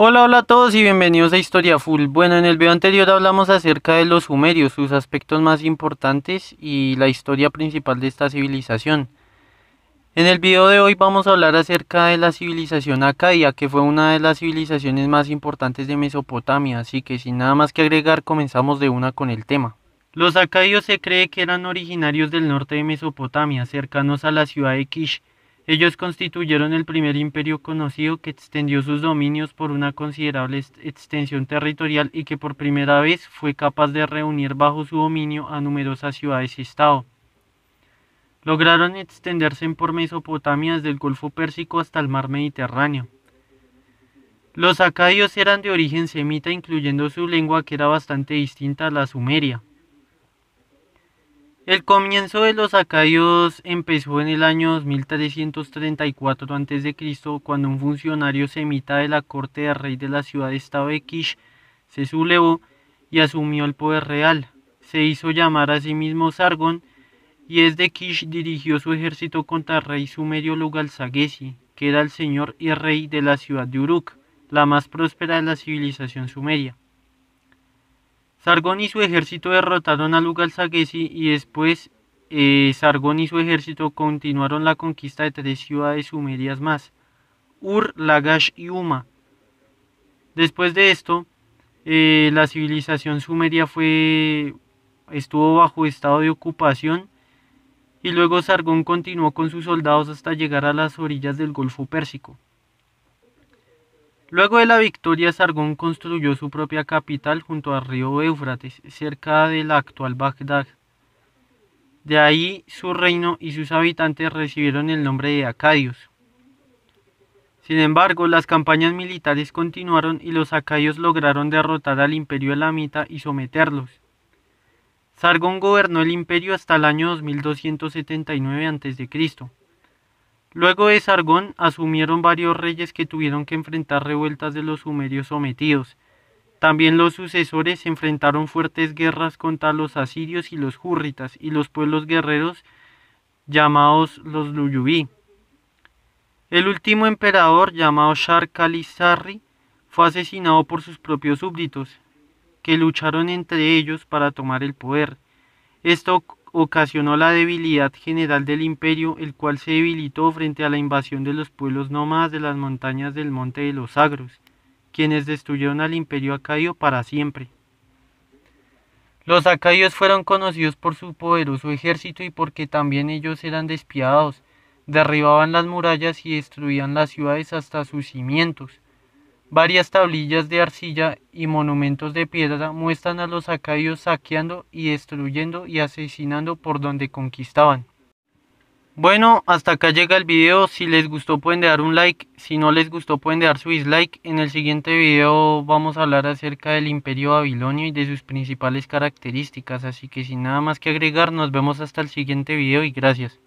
Hola, hola a todos y bienvenidos a Historia Full. Bueno, en el video anterior hablamos acerca de los sumerios, sus aspectos más importantes y la historia principal de esta civilización. En el video de hoy vamos a hablar acerca de la civilización acadia, que fue una de las civilizaciones más importantes de Mesopotamia, así que sin nada más que agregar comenzamos de una con el tema. Los acadios se cree que eran originarios del norte de Mesopotamia, cercanos a la ciudad de Kish, ellos constituyeron el primer imperio conocido que extendió sus dominios por una considerable extensión territorial y que por primera vez fue capaz de reunir bajo su dominio a numerosas ciudades y estado. Lograron extenderse por Mesopotamia desde el Golfo Pérsico hasta el mar Mediterráneo. Los acadios eran de origen semita, incluyendo su lengua que era bastante distinta a la sumeria. El comienzo de los acadios empezó en el año 2334 a.C., cuando un funcionario semita de la corte del rey de la ciudad-estado de Kish se sublevó y asumió el poder real. Se hizo llamar a sí mismo Sargon y desde Kish dirigió su ejército contra el rey sumerio Sagesi, que era el señor y rey de la ciudad de Uruk, la más próspera de la civilización sumeria. Sargón y su ejército derrotaron a Sagesi y después eh, Sargón y su ejército continuaron la conquista de tres ciudades sumerias más, Ur, Lagash y Uma. Después de esto, eh, la civilización sumeria fue, estuvo bajo estado de ocupación y luego Sargón continuó con sus soldados hasta llegar a las orillas del Golfo Pérsico. Luego de la victoria, Sargón construyó su propia capital junto al río Éufrates, cerca de la actual Bagdad. De ahí su reino y sus habitantes recibieron el nombre de Acadios. Sin embargo, las campañas militares continuaron y los acadios lograron derrotar al imperio elamita y someterlos. Sargón gobernó el imperio hasta el año 2279 a.C. Luego de Sargón asumieron varios reyes que tuvieron que enfrentar revueltas de los sumerios sometidos. También los sucesores enfrentaron fuertes guerras contra los asirios y los hurritas y los pueblos guerreros llamados los Luyubí. El último emperador, llamado Shar Kalisarri, fue asesinado por sus propios súbditos, que lucharon entre ellos para tomar el poder. Esto ocasionó la debilidad general del imperio, el cual se debilitó frente a la invasión de los pueblos nómadas de las montañas del Monte de los agros quienes destruyeron al imperio acadio para siempre. Los acadios fueron conocidos por su poderoso ejército y porque también ellos eran despiadados, derribaban las murallas y destruían las ciudades hasta sus cimientos. Varias tablillas de arcilla y monumentos de piedra muestran a los acadios saqueando y destruyendo y asesinando por donde conquistaban. Bueno, hasta acá llega el video, si les gustó pueden dar un like, si no les gustó pueden dar su dislike. En el siguiente video vamos a hablar acerca del imperio babilonio y de sus principales características, así que sin nada más que agregar, nos vemos hasta el siguiente video y gracias.